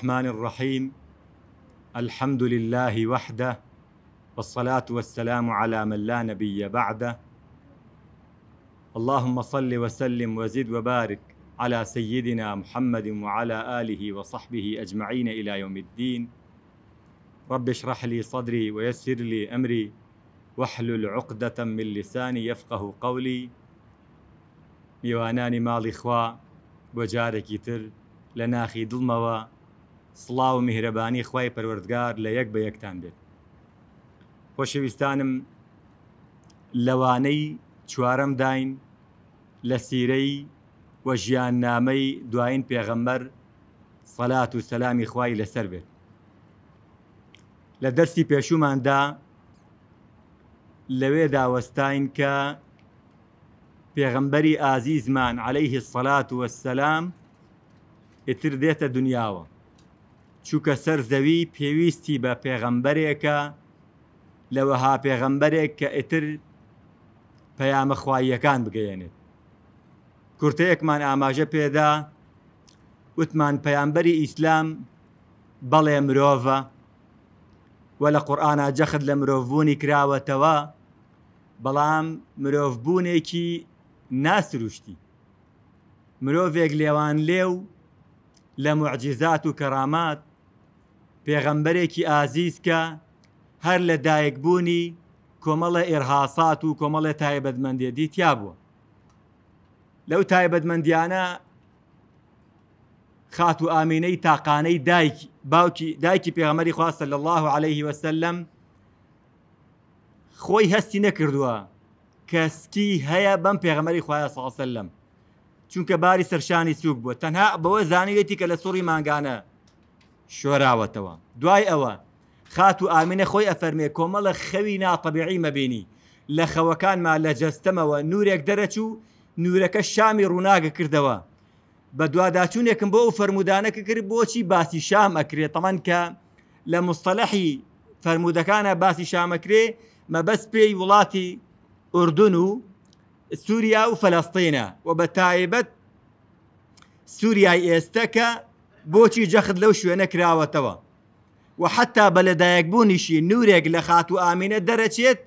الرحمن الرحيم الحمد لله وحده والصلاة والسلام على من لا نبي بعده اللهم صل وسلم وزد وبارك على سيدنا محمد وعلى آله وصحبه أجمعين إلى يوم الدين رب اشرح لي صدري ويسر لي أمري واحلل عقدة من لساني يفقه قولي ميواناني مالي خوا بۆ يتر تر لە سڵاو و میهرەبانی خی پەروەردگار لە یەک بە یەکتان بێت خۆشەویستانم لەوانەی چوارەم داین لە سیرەی وە ژیان نامەی دوایین پێغەمبەر سەلات و سەلامی خوای لەسەر بێت لە دەستی پێشوماندا لەوێ داوەستین کە پێغەمبەری ئازیزمان عليهەیه سەلات وەسەسلام ئتر دێتە دنیاوە چووکە سەر زەوی پێویستی بە پێغەمبەرێکە لەوەها پێغەمبەرێک کە ئیتر پەیامەخواییەکان بگەێنێت کورتەیەکمان ئاماژە پێدا وتمان پەیامبەری ئیسلام بەڵێ مرۆڤە و لە قورآە جەخت لە مرۆڤبوونی کراوەتەوە بەڵام مرۆڤبوونێکی ناسروشتی مرۆڤێک لێوان لێو لە معجززات و کەرامات پێغەمبەرێکی ئازیز کە هەر لە دایکبوونی کۆمەڵە ئێرهاسات و کۆمەڵە تایبەتمەندێدی تیا بووە لەو تایبەتمەندیانە خات و ئامینەی تاقانەی دایک باوکی دایکی پێغەمەری خواستە لە الله عليه وسلم خۆی هەستی نەکردووە کەسکی هەیە بەم پێغەمەری خخوایە ساسللم چونکە باری سەرشانی سوک بوو تەنها بەوە زانیوێتی کە لە سوڕی ماگانە شۆراوەتەوە دوای ئەوە خات و ئامینە خۆی ئەفەرمێ کۆمەڵە خەوی ناپەبیعی مەبینی لە خەوەکانمان لە جەستەمەوە نورێک دەرەچوو نورەکە شامی ڕووناگە کردەوە بە دوواداچوونێکم بۆ و فرەرمودانەکە کرد بۆچی باسی شام ئەکرێت تەمەەن کە لە مستەلەحی فرەرمودەکانە باسی شامەکرێ مەبەست پێی وڵاتی ئوردون و سووریا و فەلەستینە و بە تایبەت سووریای ئێستەکە بۆچی جەخت لەو شوێنە کراوەتەوە و حتا بە لەدایکبوونیشی نورێک لە خات و ئامینە دەرەچێت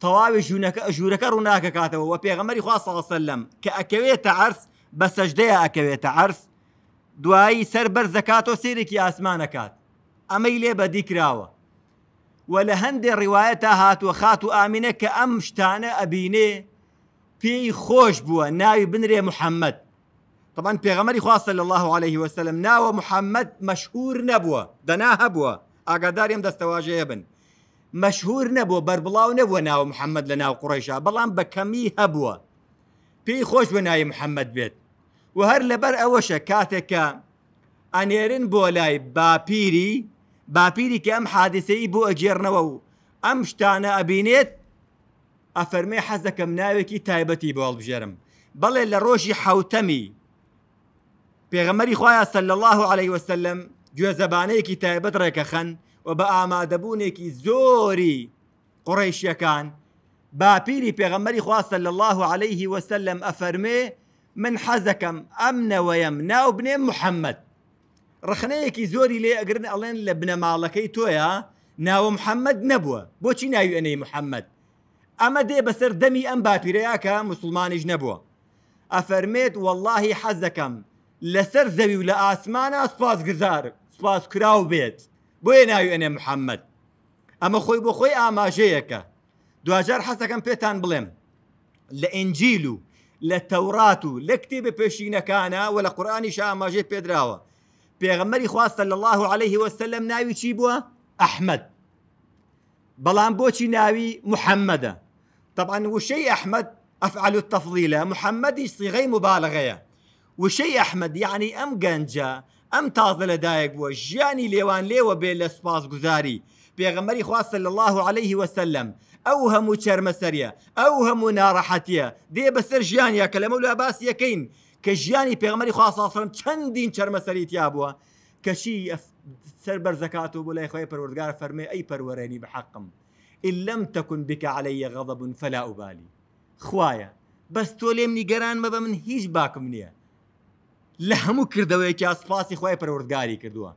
تەواوی ژوونەکە ژوورەکە ڕووناکە کاتەوە و پێغەمەری خواسەڵسە لەم کە ئەکەوێتە ئەرس بە سەجدەیە ئەکەوێتە ئەرس دوایی سەر بەر زەکاتۆ سیرێکی ئاسمانەکات ئەمەی لێ بەدی کراوە و لە هەندێک ڕیواەتە هاتووە خات و ئامینە کە ئەم شتانە ئەبینێ پێی خۆش بووە ناوی بنرێ محەممەد طبعا پێغەمەری خواستە لە الله عليه وسلم ناوە محەممەد مەشهور نەبووە دەنا هەبووە ئاگاداریم دەستەواژەیە بن مەشهور نەبووە بربڵاو نەبووە ناوە محەممەد لە ناو قڕێژا بەڵام بە کەمی هەبووە پێی خۆش بە ناوی محەممەد بێت و هەر لەبەر ئەوەشە کاتێکە ئەنێرن بۆ لای باپیری باپیری کە ئەم حادسەی بۆ ئەگێرنەوە و ئەم شتانە ئەبینێت ئەفەرمێ حەزەکەم ناوێکی تایبەتی بۆڵبژێرم بەڵێ لە ڕۆژی حوتەمی پیغمبری خخوایان سەل الله علیه و سلم جو وسلم گوێ تایبت تایبەت ڕێکەخەن و با زوری قریش یکان با پیری پیغمبری خواستە لە الله علیه و سلم افرمه من حزکم امن و یم ناو محمد بنێ محەممەد ڕخنەیەکی زۆری لێ ئەگرن ئەڵێن لە بنەماڵەکەی تۆیە ناوە محەممەد نەبووە ناو ناوی محمد اما ئەمە بسر دمی ام با پیریا که مسلمانیش نەبووە ئەفەرمێت والله حەزەکەم لەسەر زەوی ولا لە ئاسمانە جزار گزار كراو بيت بێت بۆیە انا محمد اما خوي بو خوي اما ئاماژەیەکە دو اجار پێتان بڵێم لە ئنجیل و لە تەورات و لە کتێبە پێشینەکانە و لە قورآانیش ئاماژێ پێدراوە پێغەمەری خواستە الله عليه وسلم ناوي چی احمد بلان بو بۆچی ناوی طبعا وشي احمد افعل التفضيلة محمد صيغة مبالغة وشي احمد يعني ام جنجا ام تازل دايق وجاني يعني ليوان ليو بيل سباس غزاري بيغمري خواص صلى الله عليه وسلم اوهم شرمسريا اوهم نارحتيا دي بس رجاني يا كلام ولا باس يا كين كجاني بيغمري خواص صلى الله عليه وسلم دين شرمسريت يا ابوا كشي أف... سربر زكاته ولا يا اخوي بروردغار فرمي اي بروريني بحقم ان لم تكن بك علي غضب فلا ابالي خوايا بس توليمني قران ما بمن هيج باك لە هەموو کردەوەیکی سوپاسی خی پەروەردگاری کردووە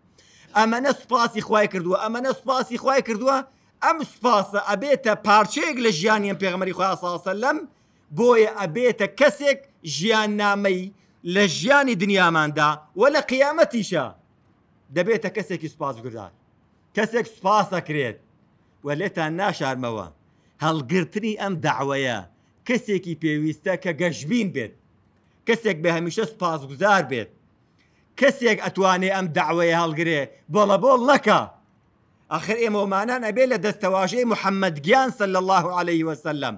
ئەمەە سوپاسی خی کردووە ئەمەە سوپاسی خی کردووە ئەم سوپاسە ئەبێتە پارچەیەک لە ژیانیم پێغمەری خوا ساسە لەم بۆیە ئەبێتە کەسێک ژیان نامەی لە ژیانی دنیاماندا و لە قیامەتیشە دەبێتە کەسێکی سوپاسگودار کەسێک سوپاسە کرێت و لێتان ناشارمەوە هەڵگرتنی ئەم داوەیە کەسێکی پێویستە کە گەشبین بێت کەسێک بە هەمیشە سپاسگوزار بێت کەسێک ئەتوانێ ئەم داوەیە هەڵگرێ بۆڵە بۆڵ نەکە ئەخر ئێمەمانان ئەبێ لە دەستەواژەی محەممەد گیان سل الله عليه وسلم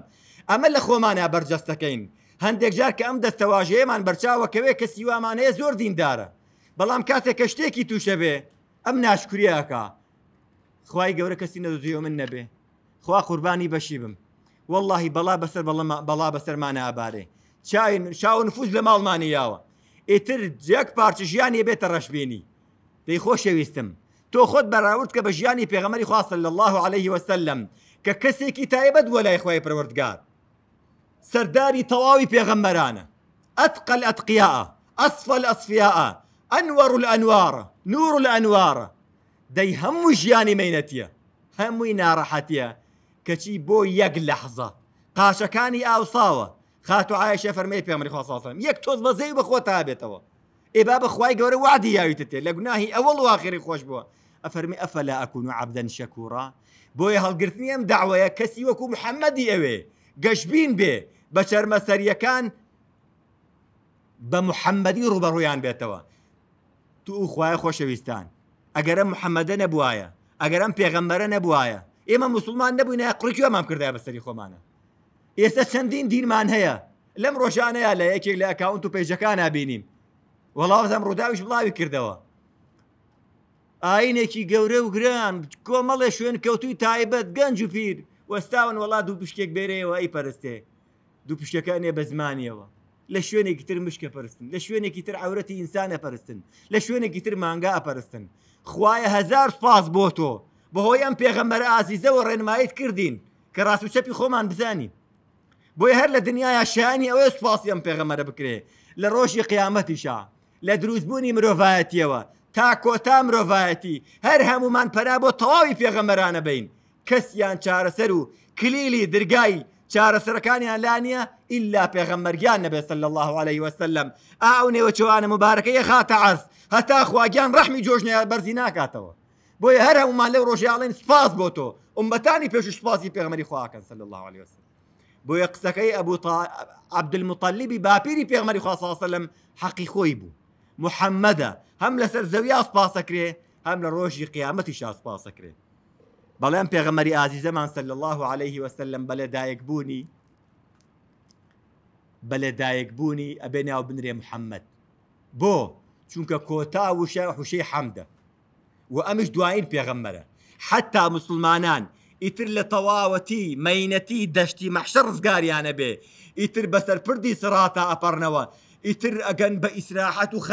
ئەمە لە خۆمانە بەرجەستەکەین هەندێک جار کە ئەم دەستەواژەیەمان بەرچاوەکەوێ کە سیوامانەیە زۆر دیندارە بەڵام کاتێک کە شتێکی تووشە بێ ئەم ناشکریەکە خی گەورە کەسی نەدوزیۆ من نەبێ خوا قوربانی بەشی بم واللهی بەڵا بەسەر بەڵا بەسەرمانە ئابارێ چاین شاو نفوز لە ماڵمانیاوە ئیتر یەک پارچ ژیانی بێتە بيت پێی خۆشەویستم تۆ خۆت بەراورد کە بە ژیانی پێغەمەری خواستە لە الله عليه وسلم کە کەسێکی تایبەت وە لای خۆی پروردگار سەرداری تەواوی پێغەمبەرانە ئەتقل ئەتقیاء ئەسفل ئەسفیاء ئەنوەڕ الأنوار نور الأنوار دەی هەموو ژیانی مینەتە هەمووی ناڕەحەتە کەچی بۆ یەک لەحزە قاشەکانی ئاوساوە خات و عایشە فەرمی پێمەری خۆساسم یەک تۆز بەزەی بەخۆ تا بێتەوە ئێبا بەخوای گەورە وادی یاویتە تێ لە گوناهی ئەوڵ واخری خۆش بووە ئەفەرمی ئەفەلا ئەکون و عبدەن شەکوڕا بۆیە هەڵگرتنی ئەم داوەیە کەسی وەکو محەممەدی ئەوێ گەشببین بێ بە چەرمەسەریەکان بە محەممەدی ڕوبەڕوویان بێتەوە تو خوای خۆشەویستان ئەگەرە محەممەدە نەبوایە ئەگەرم پێغەمبەرە نەبوایە ئێمە مسلمان نەبووینە قڕکیوەمان کردای بەسەری خۆمانە ئێستا چەندین دینمان هەیە لەم ڕۆژانەیە لە یەکێک لە ئەکاونت و پێیجەکان نبینیم وەڵاوزەم ڕووداویش بڵاوی کردەوە ئاینێکی گەورە و گران کۆمەڵێ شوێن کەوتوی تایبەت گەنج و پیر وەستاون وڵات دوو پشتێک بێرەوە ئەی پەرستێ دوو پشتەکانێ بە زمانیەوە لە شوێنێکی تر مشکە پرستن لە شوێنێکی تر ئەورەتی ئینسانە پەرستن لە شوێنێکی تر مانگا ئەپەرستن خوایە هزار پاس بۆ تۆ بەهۆیان پێغەمەرە ئازیزەوە ڕێنمایت کردین کە ڕاست و چەپی خۆمان بزانین بۆی هەر لە دنیاە شانی ئەوەی سوپاسیم پێغەمەرە بکرێ لە ڕۆژی قیامەتیشا لە دروستبوونی مرۆڤایەتیەوە تا کۆتا مرۆڤایەتی هەر هەمومان پەرا بۆ تەواوی پێغەمەرانە بین کەسیان چارەسەر و کلیلی درگای چارەسەرەکانیان لا نییە ئللا پێغەمەریان نەبێت سل الله عليه وسلم ئاو نێوە چوانە مبارەکەی خاتە عز هەتا خواگیان ڕحمی جۆژنیان بەرزی ناکاتەوە بۆیە هەر هەمومان لەو ڕۆژیاڵین سپاس بۆ تۆ عمبەتانی پێش سپاسی پێغمەری خواکەن سل الله عليه وسلم بۆ یە قسەکەی ئەبوو عبدمطلیبی باپیری پێغمەری وسلم حقي خۆی بوو محەممەدە هەم لەسەر زەویاس پاسەکرێ هم لروشي قيامتي قیامەتی شاس بلان بيغمري پێغەمەری زمان صلى الله عليه وسلم بەلەدایک بوني بەلەدایک بوني ئەبێ ناو بنرێ محەممەد محمد بو کۆتا كوتا حوشەی حەمدە و ئەمش دوائين پێغەممەرە حتى مسلمانان اتر لطواوتي مينتي دشتي محشر مەحشە ڕزگاریانە بێ اتر بەسەر پردی سراتە افرنوا اتر ئەگەن بە ئیسراحەت و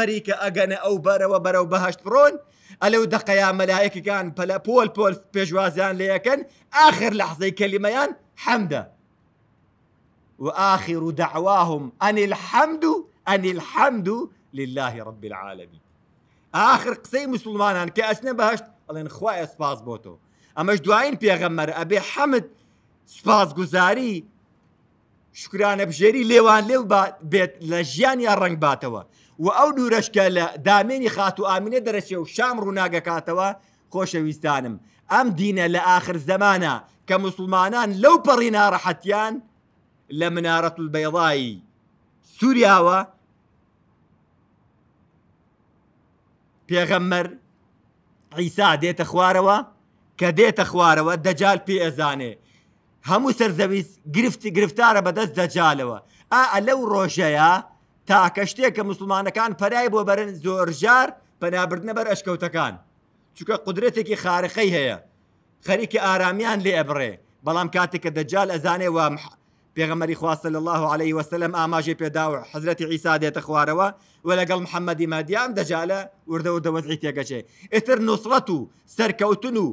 او برو برو بهشت برون الو دقا ئەلەو دەقەیا مەلایەکەکان پەلە پۆل پۆل پێشوازیان لەیەکەن آخر لحظه کەلیمەیان حمده وآخر دعواهم أن الحمد أن الحمد لله رب العالمين آخر قصي مسلمان كأسنا بهشت الله ئەڵێن خوای سپاس بوتو ئەمەش دوایین پێغەمەر ئەبێ حەمد سپاسگوزاری شکرانە بژێری لێوان لێو بێت لە ژیانیان ڕنگ باتەوە و ئەو دوورشکە لە دامێنی خات و ئامینە دەرەچێ و شام ڕووناگەکاتەوە خۆشەویستانم ئەم دینە لە آخر زەمانە کە مسلمانان لەو پەڕی ناڕەحەتیان لە منارەت بەیڵایی سووریاوە پێغەممەر عیسا دێتە خوارەوە کە دێتە خوارەوە دەجال پێ ئەزانێ هەموو سەرزەویست گرفتی گرفتارە بەدەست دەجالەوە ئا لەو ڕۆژەیە تاکە شتێک کە مسلمانەکان پەرای بۆ بەرن زۆرژار پەنابردنە بەر ئەشکەوتەکان چونکە قدرێتێکی خارقەی هەیە خەریکی ئارامیان لێ ئەبڕێ بەڵام کاتێک کە دەجال ئەزانێ و پێغمەری خواستە لە الله عليه وسلم ئاماژێ پێداوە حزرەتی عیسا دێتە خوارەوە و لەگەڵ محەممەدی مادیام دەجالە وردە و دەوەزعی تێگەچێ ئتر نووسڵەت و سەرکەوتن و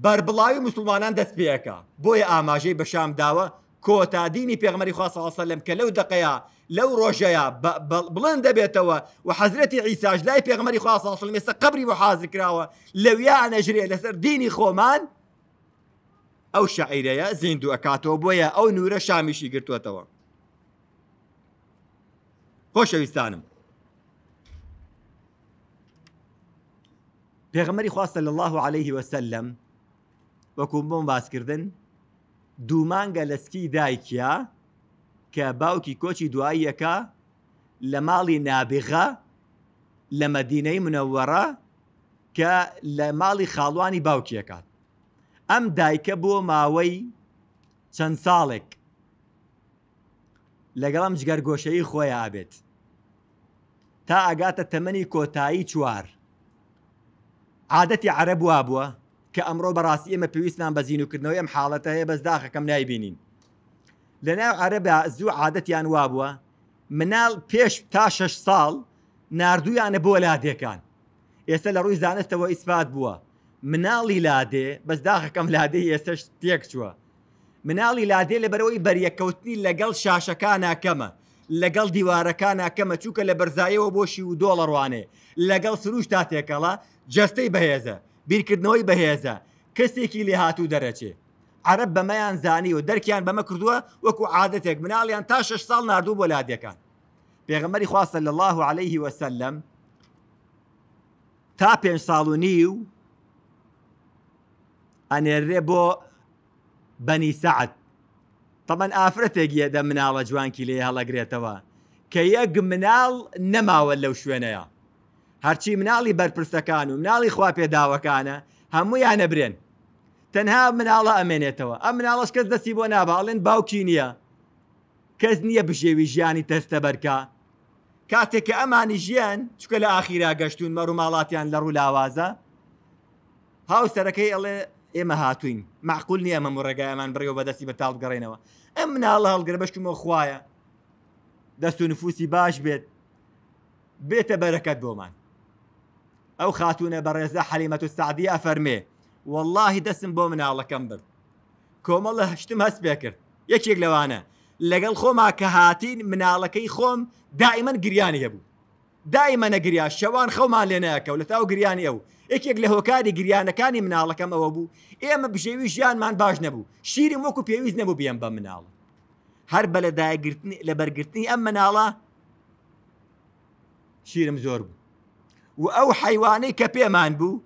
بربڵاوی مسلمانان دەست پێەکە بۆیە ئاماژەی بە شام داوە کۆتادینی پێغمەری خواسەڵسە لەم کە لەو دقەیە لەو ڕۆژەیە بڵند دەبێتەوە و حەزرەتی ئیساژ لای پێغمەری خواسەڵ ێستا قبری بۆ حازر کراوە لەویانەژرێ لەسەر دینی خۆمان ئەو شعیرەیە زیندو ئەکاتەوە بۆیە ئەو نورە شامیشی گرتوێتەوە. خۆشەویستانم. پێغمەری خواستە لە الله عليه وسلم وەکوم بۆم باسکردن دوومانگە لەسکی دایکیا کە باوکی کۆچی دواییەکە لە ماڵی نابغا لە مەدینەی منەوەڕە کە لە ماڵی خاڵوانی باوکیەکات ئەم دایکە بۆ ماوەی چەند ساڵێک لەگەڵم جگەر گۆشەی خۆیان بێت تا ئاگاتە تەمەنی کۆتایی چوار عادەتی عەرە بوا بووە کە ئەمڕۆ بەڕاستی ئێمە پێویستمان بە زیینوکردنەوەی ئەم حاڵەتە هەیە بەسداخەکەم نایبینین لە ناو عەرەبا زوو عادەتیان وا بووە مناڵ پێش تا شش ساڵ نردویانە بۆ لادێکان ئێستا لە ڕووی زانستەوە ئیسپات بووە مناڵی لادێ بەسداخەکەم لادەی ئێستش تێک چووە مناڵی لادێ لە بەرەوەی بەریەکەوتنی لەگەڵ شاشەکان ناکەمە لەگەڵ دیوارەکان ناکەمە چووکە لە بەرزایەوە بۆشی و دۆڵە ڕوانێ لەگەڵ سروش تا تێکەڵە جستەی بەهێزە بیرکردنەوەی بەهێزە کەسێکی لێ هاتوو دەرەچێ عرب بەمەیان زانی و دەرکیان بەمە کردووە وەکو عادەتێک مناڵیان تا شش ساڵ نردوو بۆ لادەکان پێغەمەری خواستە لە الله عليه وسلم تا پێنج ساڵ و نیو ئەنێرێ بۆ بەنی سعد تەمەەن ئافرەتێکیە دە مناڵە جوانکی لێ هەڵەگرێتەوە کە یەک مناڵ نەماوە لەو شوێنەیە هەرچی مناڵی بەرپرسەکان و مناڵی خوا پێداوەکانە هەموویان نەبرێن تەنها مناڵە ئەمێنێتەوە ئەم مناڵش کەس دەستی بۆ ناباڵێن باوکی نییە کەس نییە بژێوی ژیانی تەستە بەرکە کاتێک کە ئەمانی ژیان چکە لە ئاخیرا گەشتون مەڕوو ماڵاتیان لە ڕوو لاوازە هاوسەرەکەی ئەڵێ ئێمە هاتوین معقول نییە ئەمە ڕێگایمان بڕێەوە بەدەستی بە تاڵ گەڕێنەوە ئەم مناڵ هەڵگرە بەشتمەوە خویە دەست و نفوسی باش بێت بێتە بەرەکەت بۆمان ئەو خاتونە بەڕێزە حەلیمەت و سعدی ئەفەرمێ واللهی دەسم بۆ مناڵەکەم برد کۆمەڵ لە هەشتم هەست پێ کرد یەکێک لەوانە لەگەڵ خۆما کە هاتین مناڵەکەی خۆم دائیمەن گریانی هەبوو دائیمەنە گریا شەوان خەومان لێنەکەو لە تاو گریانی ئەو یەکێک لە هۆکاری گریانەکانی مناڵەکەم ئەوە بوو ئێمە بژێوی ژیانمان باش نەبوو شیری وەکو پێویست نەبوو بیان بە مناڵ هەر بە لە دایگرتنی لە بەرگرتنی ئەم مناڵە شیرم زۆر بوو و ئەو حیوانەی کە پێمان بوو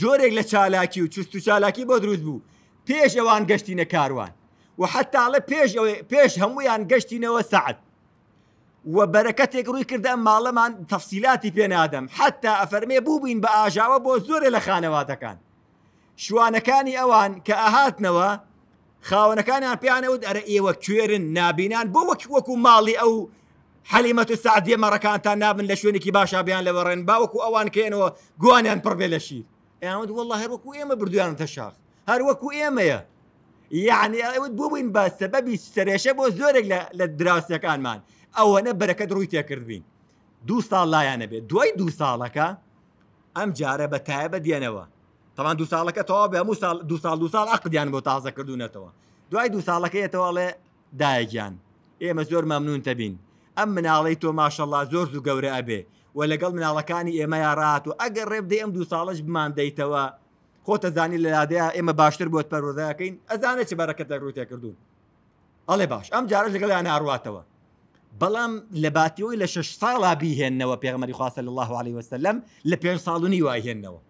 جۆرێک لە چالاکی و چست و چالاکی بۆ دروست بوو پێش ئەوان گەشتینە کاروان و حتاڵە پێش پێش هەمویان گەشتینەوە سعد و بەرەکەتێک ڕووی کردە ماڵەمان تەفسیلاتی پێنادەم حتا ئەفەرمێ بوو بووین بە ئاژاوە بۆ زۆرە لە خانەواتەکان شوانەکانی ئەوان کە ئاهاتنەوە خاونەکانیان پیانەوت ئەرە ئێوە کوێرن نابینان بۆ وەک وەکو ماڵی ئەو حەلیمەت و سعدیە مەڕەکانتان نابن لە شوێنێکی باشا بیان لەوە ڕێن باوەکو ئەوان کێنەوە گوانیان پڕبێ لە شیر ئەوەند وله هەروەکو ئێمە بردویانتە شاخ هەروەکو ئێمەیە یعنی ئەوت بووین بە سەبەبی سرێشە بۆ زۆرێک لە دراوسەکانمان ئەوەنە بەرەکەت ڕووی تێکردبین دوو ساڵ لایەنە بێت دوای دوو ساڵەکە ئەم جارە بە تایبە دێنەوە تەوان دو ساڵەکە تەوا بە هەموو دو ساڵ دو ساڵ عقدیان بۆ تازە کردوونەتەوە دوای دو ساڵەکەیتەوەڵێ دایکیان ئێمە زۆر مەمنونتە بین ئەم مناڵی تۆ ماشەڵا زۆر و گەورە ئەبێ و لەگەڵ مناڵەکانی ئێمە یاڕات و ئەگەر ڕێبدەی ئەم دو ساڵش بمان دەیتەوە خۆتە زانی لە لادەیە ئێمە باشتر بۆت پەرۆداکەین ئەزانە چ بەرەکەت دەڕوتێ کردوون ئەڵێ باش ئەم جارە لەگەڵ یان هارواتەوە بەڵام لە باتیەوەی لە شش ساڵا بیهێنەوە پێغمەری خواستە لە الله عليه وسلم لە پێنج ساڵنی وایهێنەوە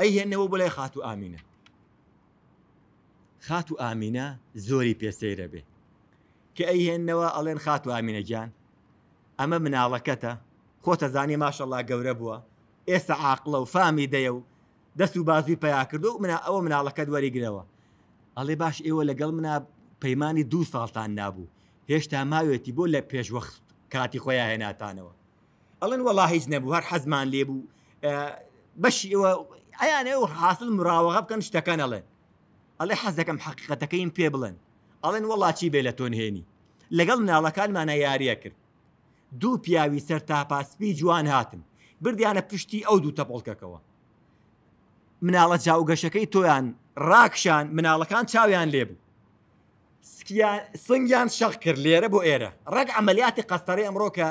ئەی هێنەوە بڵێ خات و ئامینە خات و ئامینە زۆری پێسەیرە بێت کە ئەی هێنەوە ئەڵێن خاتو ئامینەگیان ئەمە مناڵەکەتە خۆتە زانی ماشەڵا گەورە بووە ئێستا عاقلە و فامی دەیە و دەست و بازوی پیا کردو و منە ئەوە مناڵەکە وەریگرەوە ئەڵێ باش ئێوە لەگەڵ منە پەیمانانی دوو ساڵتان نابوو هێشتا ماوێتی بۆ لە پێشوەخت کاتی خۆیان هێناتانەوە ئەڵێن وەڵا هیچ نەبوو هەر حەزمان لێبوو بەشی ئێوە ئەیان ئێوە حاصل مراوەغە بکەن شتەکەن ئەڵێ ئەڵێ حەز دەکەم حقیقەتەکەیم پێ بڵێن ئەڵێن وڵاتی بێ لە تۆنهێنی لەگەڵ ناڵەکانمانە یاریە کرد دوو پیاوی سەر تاپاسپی جوان هاتن بردیانە پشتی ئەو دوو تەپڵکەکەەوە مناڵە چاوگەشەکەی تۆیان ڕاکشان مناڵەکان چاویان لێبوو سنگیان شەق کرد لێرە بۆ ئێرە ڕێک ئەمەلیاتی قەستەری ئەمڕۆکە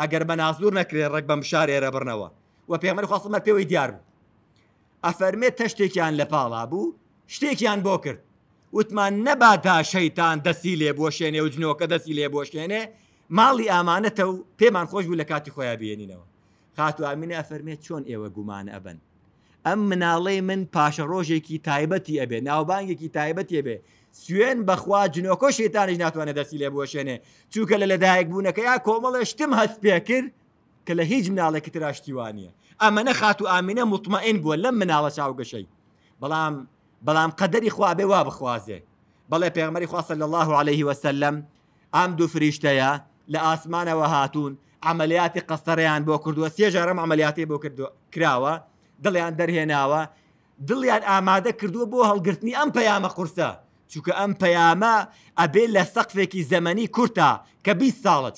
ئەگەر بە نازور نەکرێت ڕێک بەم شار ئێرە بڕنەوە و پێمەری خواستمە پێوەی دیار بوو ئەفەرمێت تەشتێکیان لە پاڵا بوو شتێکیان بۆ کرد وتمان نەبا تا شەیتان دەسی لێ بۆشێنێ و جنۆکە دەسی لێ بۆشێنێ ماڵی ئامانەتە و پێمان خۆش بوو لە کاتی خۆیان بێنینەوە خاتو ئامینە ئەفەرمێت چۆن ئێوە گومان ئەبن ئەم مناڵی من پاشە ڕۆژێکی تایبەتی ئەبێ ناوبانگێکی تایبەتی بێ سوێن بەخوا جنۆکۆ شێتانیش ناتوانە دەسی لێ بۆشێنێ چووکە لە لەدایک بوونەکە یا کۆمەڵە شتم هەست پێ کرد کە لە هیچ مناڵێکی تراشتیوانە ئەمە نە خات و ئامینە مطمئین بووە لەم مناڵە چاوگەشەی بەڵام بەڵام قەدەری خوابێ وا بخوازێ بەڵێ پێغمەری خواستە لە الله عليه وسلم ئام دوو فریشتەیە لە ئاسمانەوە هاتوون عملیاتی قەستەڕیان بۆ کردووە سێژارم عملیاتی بۆ کراوە دڵیان دەرهێناوە دڵیان ئامادە کردووە بۆ هەڵگرتنی ئەم پەیامە قورسە چونکە ئەم پەیامە ئەبێ لە سەقفێکی زەمەنی کورتا کە 20 ساڵە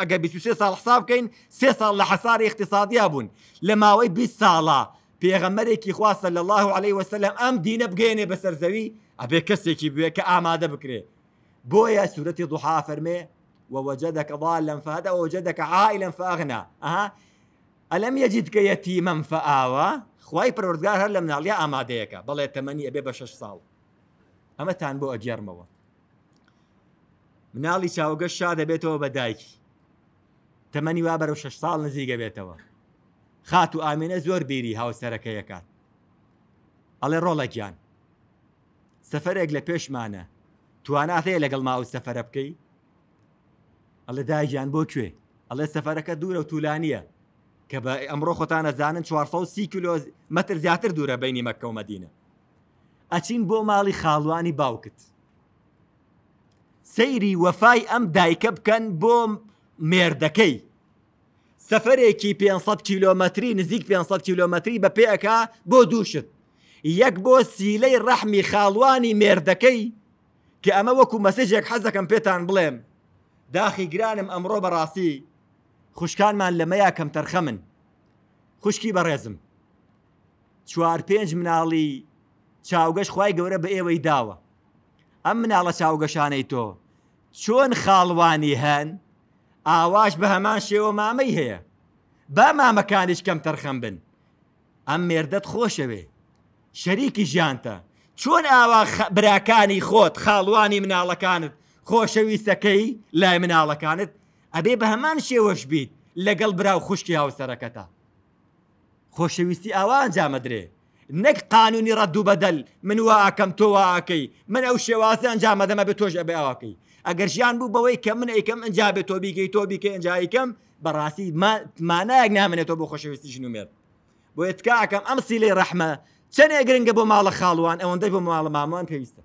ئەگە 23 ساڵ حساب بکەین سێ ساڵ لە حەساری اقتصادیا بوون لە ماوەی 20 ساڵە پێغەمەرێکی خوا صلی الله عليه وسلم ئەم دینە بگەێنێ بەسەر زەوی ئەبێ کەسێکی بێ کە ئامادە بکرێ بۆیە سوورەتی دوحا فەرمێ ووجدك ضالا فهدى ووجدك عائلا فأغنى أها ألم يجدك يتيما فآوى خواي پروردگار هر هەر لە آماده یکا بل تەمەنی ابه بە سال اما ئەمەتان بو اجر مو منالی شا شاده بیتو بدایک تەمەنی وابر و شش سال نزیگه بیتو خات و ئامینە زۆر بیری هاوسەرەکە یەکات ئەڵێ ڕۆڵەکیان سەفرێک لە پێشمانە توانات هەیە لەگەڵ ماوە سەفرە بکەی ئەلە داگیان بۆ کوێ ئەڵێ سەفەرەکە دوورە و طولانیە کە بە ئەمڕۆ خۆتان ئەزانن 400 کیلۆ مەتر زیاتر دوورە بینی مەکەومەدینە ئەچین بۆ ماڵی خاڵوانی باوکت سەیری وەفای ئەم دایکە بکەن بۆ مێردەکەی سەفرێکی 500 کیلومتری نزیک 500 کیلومتری بە پێەکە بۆ دووشت یەک بۆ سیلەی ڕەحمی خاڵوانی مێردەکەی کە ئەمە وەکو مەسێژێک حەزەکەم پێتان بڵێم داخی گرانم ئەمڕۆ بەڕاستی خوشکانمان لەمەیە کەم تەرخەمن خوشکی بەڕێزم چوار پێنج مناڵی چاوگەش خی گەورە بە ئێوەی داوە ئەم مناڵە چاوگەشانەی تۆ چۆن خاڵوانی هەن؟ ئاواش بە هەمان شێوە مامەی هەیە با مامەکانیش کەم تەرخەم بن ئەم مێردەت خۆشەوێ شەریکی ژیانتە چۆن ئاوا براکانی خۆت خاڵوانی مناڵەکانت خۆشەویستەکەی لای مناڵەکانت ئەبێ بە هەمان شێوەش بیت لەگەڵ براو خوشکی هاوسەرەکەتە خۆشەویستی ئاوان جامەدرێ نەک قانونی ڕەدوو بەدەل من واکەم تۆ واکەی من ئەو شێوازە ئەنجامەدەمە بە تۆش ئەبێ ئەوکەی ئەگەر ژیان بوو بەوەی کە من ئەیکەم ئەنج بێت تۆ بیکەی تۆ بیکە ئەنجایکەم بەڕاستی مانایەک نامێنێتەوە بۆ خۆشەویستی ژنوێت بۆ ئێتکاکەم ئەم سیلێ ڕەحمە چەندێ گرنگە بۆ ماڵە خاڵوان ئەوەندەی بۆ ماڵە مامان پێویستە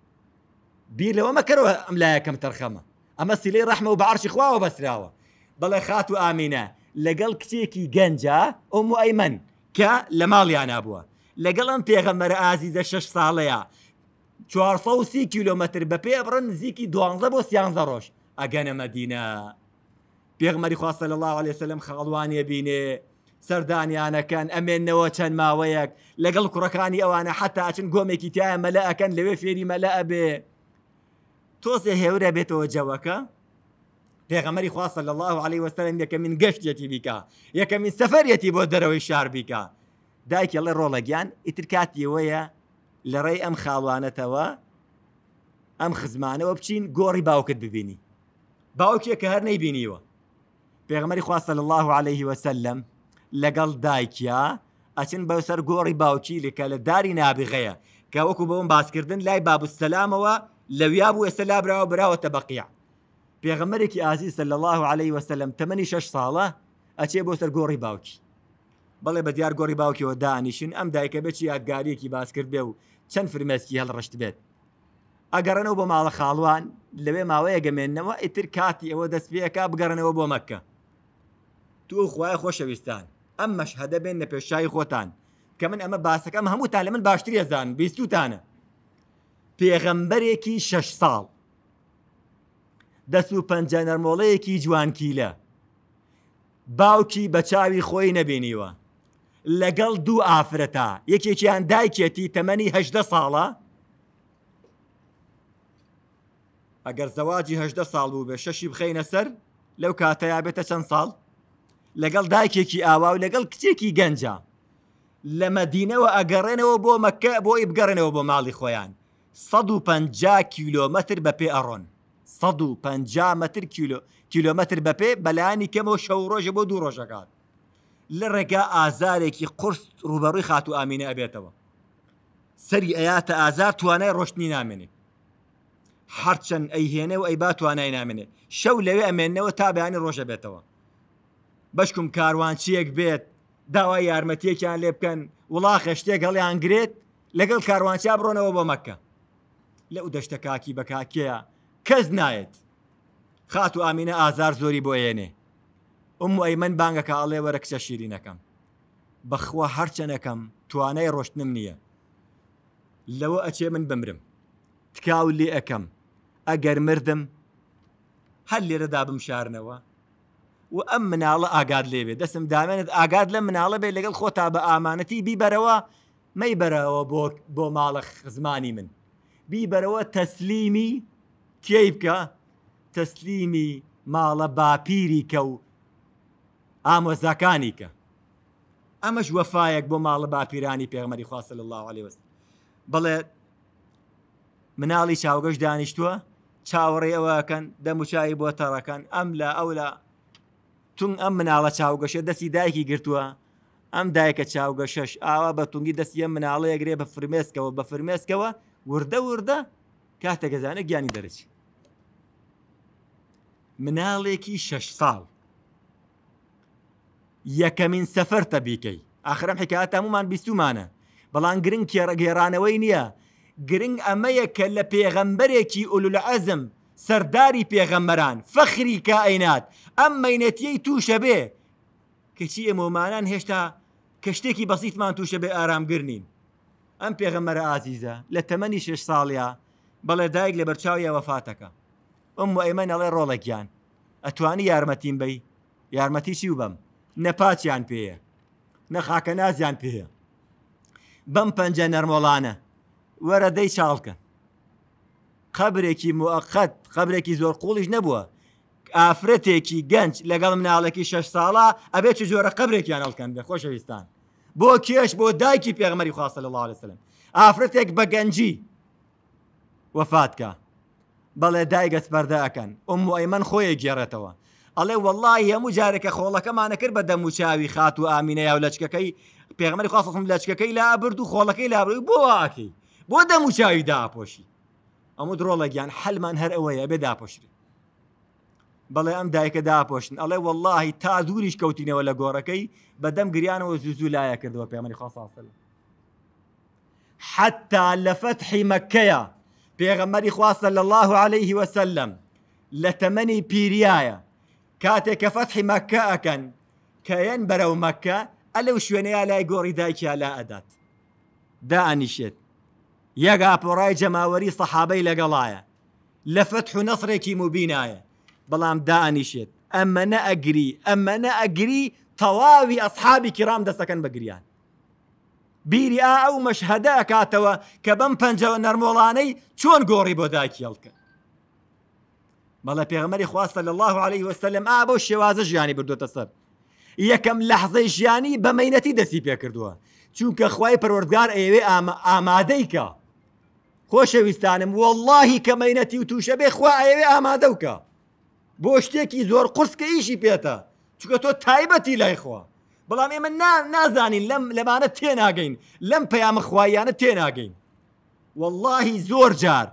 بیر لەوە مەکەەوە ئەم لایەکەم تەرخەمە ئەمە سیلێ ڕەحمە و بەعشی خواوە بەسراوە بەڵێ خات و ئامینە لەگەڵ کچێکی گەنجە ئۆم و ئەیمەن کە لە ماڵیان نبووە لەگەڵم پێغەمەرە ئازیزە شش ساڵەیە 430 کیلومتر بە پێ بڕن نزیکی دوانزە بۆ سیانزە ڕۆژ ئەگەنە مەدینە پێغمەری خواستە لە الله عليه سلم خاڵوانێ بینێ سەردانیانەکەن ئەمێنەوە چەند ماوەیەک لەگەڵ کوڕەکانی ئەوانە حتا ئاچن گۆمێکی تایە مەلە ئەەکەن لەوێ فێری مەلە ئەبێ تۆسێ هێورە بێتەوە جەوەکە پێغەمەری خواستە لە الله عليه وسلم یەکە من گەشتێتی بیکە یەکە من سەفەرەتی بۆ دەرەوەی شار بیکە دایکی لە ڕۆڵەگیان ئیتر کاتیەوەیە لە ڕێی ئەم خاڵوانەتەوە ئەم خزمانەوە بچین گۆڕی باوکت ببینی باوکیە کە هەر نەیبینیوە پێغمەری خواستە لە الله عليه وسلم لەگەڵ دایکیا ئەچن بەسەر گۆڕی باوکی لکە لە داری نابغەیە کە وەکو بەم باسکردن لای بابستەلامەوە لەویا بوو ئێستا لابراوە براوەتە بەقیع پێغمەرێکی ئازی سە لە الله عليه وسلم تەمەنی شش ساڵە ئەچێ بۆ سەر گۆڕی باوکی بەڵێ بە دیار گۆڕی باوکیەوە دانیشن ئەم دایکە بچی یادگارێکی باس کرد بێ و چەند فرمێسکی هەڵ ڕشت بێت ئەگەڕنەوە بۆ ماڵە خاڵوان لەوێ ماوەیە گەمێنەوە ئیتر کاتی ئەوە دەست پێەکە بگەڕنەوە بۆ مەکە تو خخوای خۆشەویستان ئەم مەش هەدە بێن لە پێشایی خۆتان کە من ئەمە باسەکەم هەموو تا لە من باشترێزان بیستوتانە پێغەمبەرێکی شش ساڵ دەست و پەنجە نەرمۆڵەیەکی جوانکیلە باوکی بە چاوی خۆی نەبینیوە لەگەڵ دوو ئافرەتە یەکێکیان دایکێتی تەمەنی هەدە ساڵە ئەگەر زەواجی هەدە ساڵ و بێ شەشی بخینە سەر لەو کاتەیا بێتە چەند ساڵ لەگەڵ دایکێکی ئاوا و لەگەڵ کچێکی گەنجە لە مەدینەوە ئەگەڕێنەوە بۆ مەکە بۆی بگەڕێنەوە بۆ ماڵی خۆیان 150 کیلومتر بە پێ ئەڕۆن 150 متر کیلومتر بە پێ بەلایانی کەمەوە شەو ڕۆژە بۆ دوو ڕۆژەکات لە ڕێگا ئازارێکی قرس ڕوبەڕووی خات و ئامینە ئەبێتەوە سەری ئەیاتە ئازار توانای ڕۆشتنی نامێنێ هەرچەند ئەیهێنێ و ئەی با توانای نامێنێ شەو لەوێ ئەمێنەوە تا بەیانی ڕۆژە بێتەوە بەشکم کاروانچیەک بێت داوای یارمەتیەکیان لێ بکەن وڵاخە شتێک هەڵیان گرێت لەگەڵ کاروانچیا بڕۆنەوە بۆ مەکە لە ئەو دەشتە کاکی بەکاکەیە کەس نایەت خات و ئامینە ئازار زۆری بۆ هێنێ ئەم ئەیمەن بانگەکە ئاڵێ وەرە کچە شیرینەکەم بەخوا هەرچەنەکەم توانای ڕۆشتنم نییە لەوە ئەچێ من بمرم تکاو لێ ئەەکەم ئەگەر مردم هەر لێرەدا بمشارنەوە و ئەم مناڵە ئاگاد لێبێ دەسم دامێنێت ئاگاد لە مناڵە بێ لەگەڵ خۆتا بە ئامانەتی بیبەرەوە مەی بەرەوە بۆ بۆ ماڵە زمانی من بیبەرەوە تەسلیمی کێ بکە تەسلیمی ماڵە باپیری کە و ئامۆزاکانی کە ئەمەش وەفاەک بۆ ماڵە باپیرانی پێغمەری خواست لە الله عليه وست بڵێ مناڵی چاوگەشت دانیشتووە چاوەڕێ ئەوەکەن دەموچایی بۆ تەڕەکەن ئەم لە ئەو لە تون ئەم مناڵە چاوگەشە دەستی دایکی گرتووە ئەم دایکە چاوگەشەش ئاوا بە تونگی دەستیە مناڵەیە گرێ بە فرمێسکەوە بە فرمێسکەوە وردە وردە کاتە گەزانە گیانی دەرچی مناڵێکی شەش ساڵ یەکەمین سەفەرتە بیکەی ئاخرم حکات هەمومان بیستمانە بەڵام گرنگ گێرانەوەی نییە گرنگ ئەمەیە کە لە پێغەمبەرێکی ئولول ئەزم سەرداری پێغەمبەران فەخری کائینات ئەم مینەتیەی تووشە بێ کەچی ئەمۆمانان هێشتا کەشتێکی بەسییتمان تووشە بێ ئارامگرنین ئەم پێغەمەرە ئازیزە لە تەمەنی شش ساڵیا بەڵێ دایک لە بەرچاویە وەفاتەکە ئەم و ئەمە نەڵێ ڕۆڵێکیان ئەتوانی یارمەتیم بی یارمەتی چی و بەم نەپاتیان پێەیە نەخاکە نازیان پێەیە بەم پەنجە نەرمۆڵانە وەرە دەی چاڵکە قبرێکی موقت قبرێکی زۆر قوڵیش نەبووە ئافرەتێکی گەنج لەگەڵ مناڵێکی شش ساڵە ئەبێ چ جۆرە قبرێکیان ئەڵکەن بێ خۆشەویستان بۆ کێش بۆ دایکی پێغمەری خواستە لە الله لەسلم ئافرەتێک بە گەنجی وەفاتکە بەڵێ دایگەس پەردەکەن ئەم وایمەن خۆیە گێڕێتەوە ئەڵێ وەڵی هەموو جارێکە خۆڵەکەمانە کرد بە دەموچاوی خات و ئامینەیە و لەچکەکەی پێغمەری خواستم لەچکەکەی لا برد و خۆڵەکەی لابروی بۆواکی بۆ دەموچاوی داپۆشی ئەمە درۆڵەگیان حلمان هەر ئەوەیە بێ داپۆشرێت بەڵێ ئەم دایکە داپۆشتن ئەڵێ واللهی تا دووریش کەوتینەوە لە گۆڕەکەی بەدەم گریانەوە زوزو لایە کردەوە پێمەری خواستاسەل حتا لە فتحی مەکەیە پێغەمەری خواستە لە الله عليه وسلم لە تەمەنی پیریایە کاتێک کە فەتحی مەکە ئەکەن کەێن بەرەو مەکە ئەلەو شوێنەیە لای گۆڕی دایکیا لا ئەدات دائنیشێت یەک ئاپۆڕای جەماوەری سەحابەی لەگەڵایە لە فەتح و نەفرێکی مبینایە بەڵام دائنیشێت ئەمە نە ئەگری ئەمە نە ئەگری تەواوی ئەسحابی کرام دەستەکەن بەگریان بیری ئا ئەو مەشهدە ئەکاتەوە کە بەم پەنجەوە نەرمۆڵانەی چۆن گۆڕی بۆ داکیێڵکە بەڵە پێغمەری خواستە لە الله عليه وسلم ئا بۆ شێوازە ژیانی بردوتە سەر یەکەم لەحزەی ژیانی بەمەینەتی دەستی پێکردووە چونکە خی پەروەردگار ئێوێ ئامادەیکە خۆشەویستانم واللهی کەمەینەتی و تووشە بێ خوا ئەوێ ئامادە وکە بۆ شتێکی زۆر قرسکە ئیشی پێێتە چکە تۆ تایبەتی لای خوا بەڵام ئێمە نازانین لەم لەمانە تێناگەین لەم پەیامە خوایانە تێناگەین واللهی زۆر جار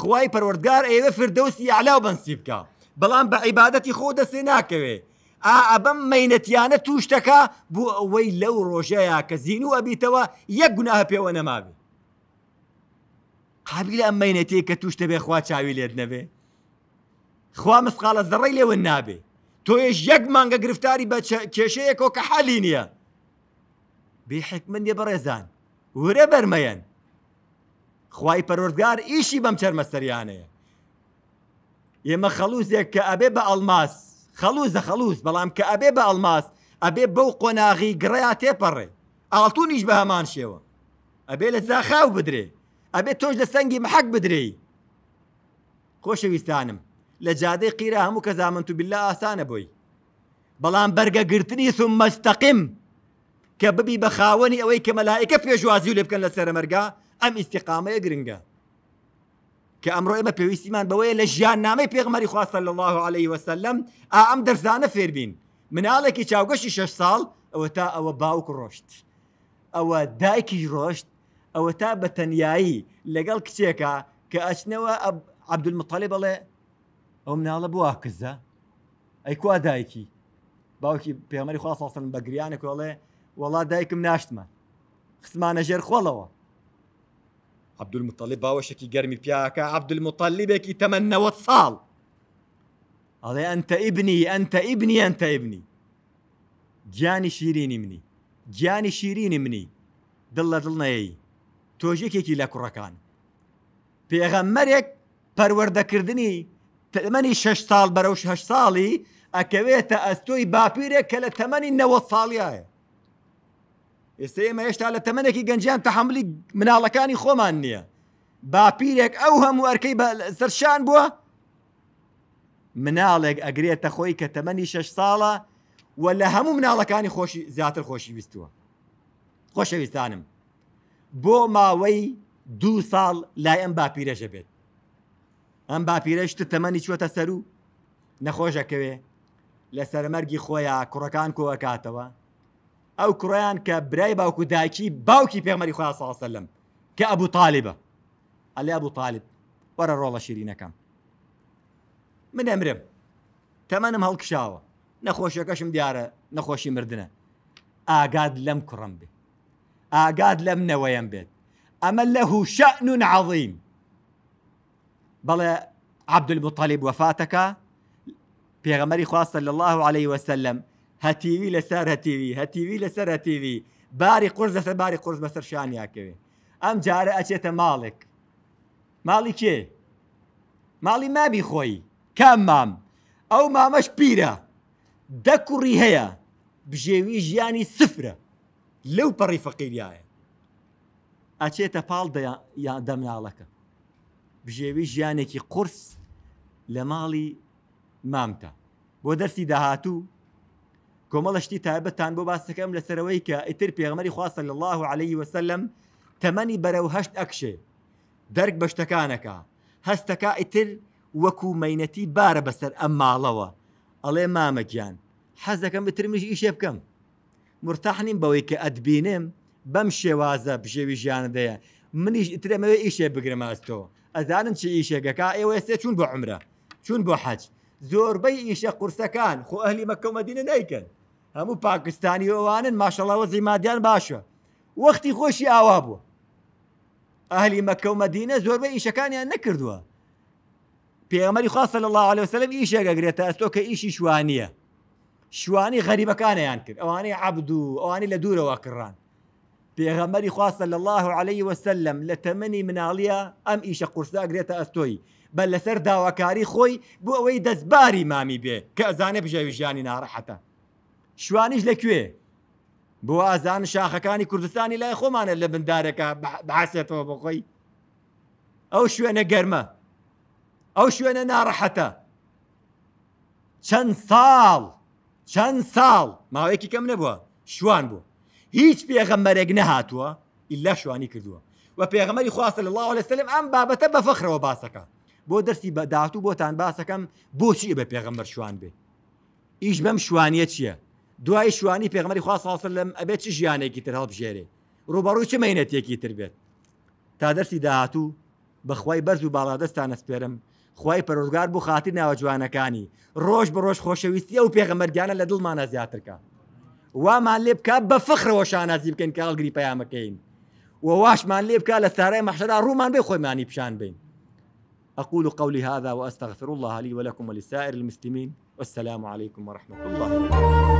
خوای پەروەردگار ئێوە فردەوسی یاعلا و بەنسی بکە بەڵام بە عیباەتی خۆ دەسێ ناکەوێ ئەبم مینەتیانە تووشتەکە بۆ ئەوەی لەو ڕۆژەیە کە زین و ئەبییتەوە یەک گونا پێوە نەماوێ قابل ئەم مینەتێک کە تووشتە بێ خوا چاوی لێت نەبێ خوا مسقالە زەڕی لێوە نابێ تۆیش یەک مانگە گرفتاری بە کێشەیەکۆ کە حالی نییە بێحکمندێ بەڕێزان ورە بەرمەەن خی پەرۆردگار ئیشی بەم چەرمەستەریانەیە ئێمە خەلووزێک کە ئەبێ بە ئەلماس خەلوزە خەلووز بەڵام کە ئەبێ بە ئەلماس ئەبێ بەو قۆناغی گڕیا تێپەڕێ ئاڵتونیش بە هەمان شێوە ئەبێ لە زاخاو بدرێ ئەبێ تۆش لە سەنگی محەک بدرێ خۆشەویستانم لە جادەی قیرە هەموو کە زامنتو بلا ئاسانە بووی بەڵام بەرگەگرتنی سوم مەستەقیم کە ببی بە خاوەنی ئەوەی کە مەلایکە پێشوازی و لێ بکەن لە سەرمەرگا ئەم ئیسیقامەیە گرنگە کە ئەمڕۆ ئمە پێویستیمان بەوەیە لە ژیان نامەی پێغمەری خواستە لە الله عليه وسلم ئا ئەم دەرزانە فێربین مناڵێکی چاوگەشی شش ساڵ ئەوە تا ئەوە باوک ڕۆشت ئەوە دایکی ڕۆشت ئەوە تا بە تەنایی لەگەڵ کچێکە کە ئەچنەوە عبدمتەلی بڵێ ئەو مناڵە بوا کزە ئەی کوا دایکی باوکی پێمەری خواستڵن بە گریانە کۆڵێ وڵا دایکم ناشتمە خسمانە ژێر خۆڵەوە عبد المطلب باوشك يقرمي بياكا عبد المطلب يك يتمنى وصال علي انت ابني انت ابني انت ابني جاني شيرين مني جاني شيرين مني دل دلنا اي توجيك لا لك ركان بيغمرك برورد كردني تمني شش سال بروش هش سالي اكويت استوي بابيرك لتمني نوت صالي ئێستا ئێمە هێشتا لە تەمەنێکی گەنجیان تەحملی مناڵەکانی خۆمان نییە باپیرێک ئەو هەموو ئەرکەی سەرشان بووە مناڵێک ئەگرێتە خۆی کە تەمەنی شش ساڵە و لە هەموو مناڵەکانی خۆشی زیاتر خۆشی ویستووە خۆشەویستانم بۆ ماوەی دوو ساڵ لای ئەم باپیرەشە بێت ئەم باپیرەشت تەمەنی چوەتە سەر و نەخۆشەکەوێ لە سەرمەرگی خۆیان کوڕەکان کۆ ئەکاتەوە او كريان كبري باوكو دايكي باوكي في امري صلى الله عليه وسلم كابو طالب قال لي ابو طالب ورا رولا شيرينا كان من امرم تمنم هلك شاوة نخوش كشم ديارة نخوش مردنا آقاد لم كرم بي آقاد لم نويم بيت أما له شأن عظيم بل عبد المطلب وفاتك في غمري صلى الله عليه وسلم هەتیوی لەسەر هەتیوی هەتیوی لەسەر هەتیوی باری قرس لەسەر باری قرس بەسەر شانیاکەوێ ئەم جارە ئەچێتە ماڵێک ماڵی کێ ماڵی مامی خۆی کام مام ئەو مامەش پیرە دەکوڕی هەیە بژێوی ژیانی سفرە لەو پەڕی فەقیریایە ئەچێتە پاڵ دەمناڵەکە بژێوی ژیانێکی قرس لە ماڵی مامتە بۆ دەستی داهاتوو کۆمەڵشتی تایبەتان بۆ باسەکەم لەسەرەوەی کە ئیتر پێغمەری خواستە لە الله عليه وسلم تەمەنی بەرەو هەشت ئەکشێ دەرک بە شتەکانەکە هەستەکە ئیتر وەکو مینەتی بارە بەسەر ئەم ماڵەوە ئەڵێ مامەگیان حەزەکەم بترمیش ئیشێ بکەم مرتاحنیم بەوەی کە ئەدبینم بەم شێوازە بژێوی ژیانەدەیە منیش ئیترەمەوێ ئیشێ بگرماستەوە ئەزانم چی ئیشێکەکە ئێوە ئێستا چون بۆ عمرە چون بۆ حەج زۆربەی ئیشە قورسەکان خۆ ئەهلی مەکەمەدینە نیکن هەموو پاکستانی ئەوانن ماشەڵەوە زیمادیان باشە وەختی خۆشی ئاوا بووە ئەهلی مەکە و مەدینە زۆربەی ئیشەکانیان نەکردووە پێمەری خواستە لە الله عليه وسلم ئیشێگەگرێتە ئەستۆ کە ئیشی شوانیە شوانی غەریبەکانیان کرد ئەوانەی عبد و ئەوانی لە دوورەوە کڕان پێغەمەری خواستە لە الله عليه وسلم لە تەمەنی مناڵیە ئەم ئیشە قورسدا ئەگرێتە ئەستۆی بە لەسەر داواکاری خۆی بۆ ئەوەی دەستباری مامی بێ کە ئەزانێ بژێوی ژیانی ناڕەحەتە شوانیش لەکوێ بۆ ئازان شاخەکانی کوردستانی لای خۆمانە لە بندارەکە باسێتەوە بخۆی ئەو شوێنە گەرمە ئەو شوێنە ناڕەحەتە چەند ساڵ چەند ساڵ ماوەیەکی کەم نەبووە شوان بوو هیچ پێغەمەرێک نەهاتووە ئللا شوانی کردووە و پێغەمەری خواستە لە الله لەسلم ئەم بابەتە بە فەخرەوە باسەکە بۆ دەستی بەداات و بۆتان باسەکەم بۆچی بە پێغەمبەر شوان بێ ئیش بەم شوانیە چییە؟ دوای شوانی پیغمبر صلی الله پێغمەری خواسەڵسە لەم ئەبێت جیانه کی تر هاب جری هەڵبژێرێ ڕوبەڕوو چ مینەتێکی تر بیت تا درس داهاتوو بخوای برز و بالا خوای بو خاطر نه جوانه کانی روش روش باڵادەستان ئەسپێرم خی پەرۆزگار بوو خاتی ناوە جوانەکانی ڕۆژ بە ڕۆژ خۆشەویستی ئەو پێغەمەرگیانە لە دڵمانە زیاترکە وامان لێ بک بە فخرەوە شانازی بکەین کە هەڵگری پەیامەکەین وواشمان لێ بکە لە سارای مەحشەدا ڕوومان بێ مانی پشان بین أقول قولي هذا وأستغفر الله لي ولكم وللسائر المسلمين والسلام عليكم ورحمة الله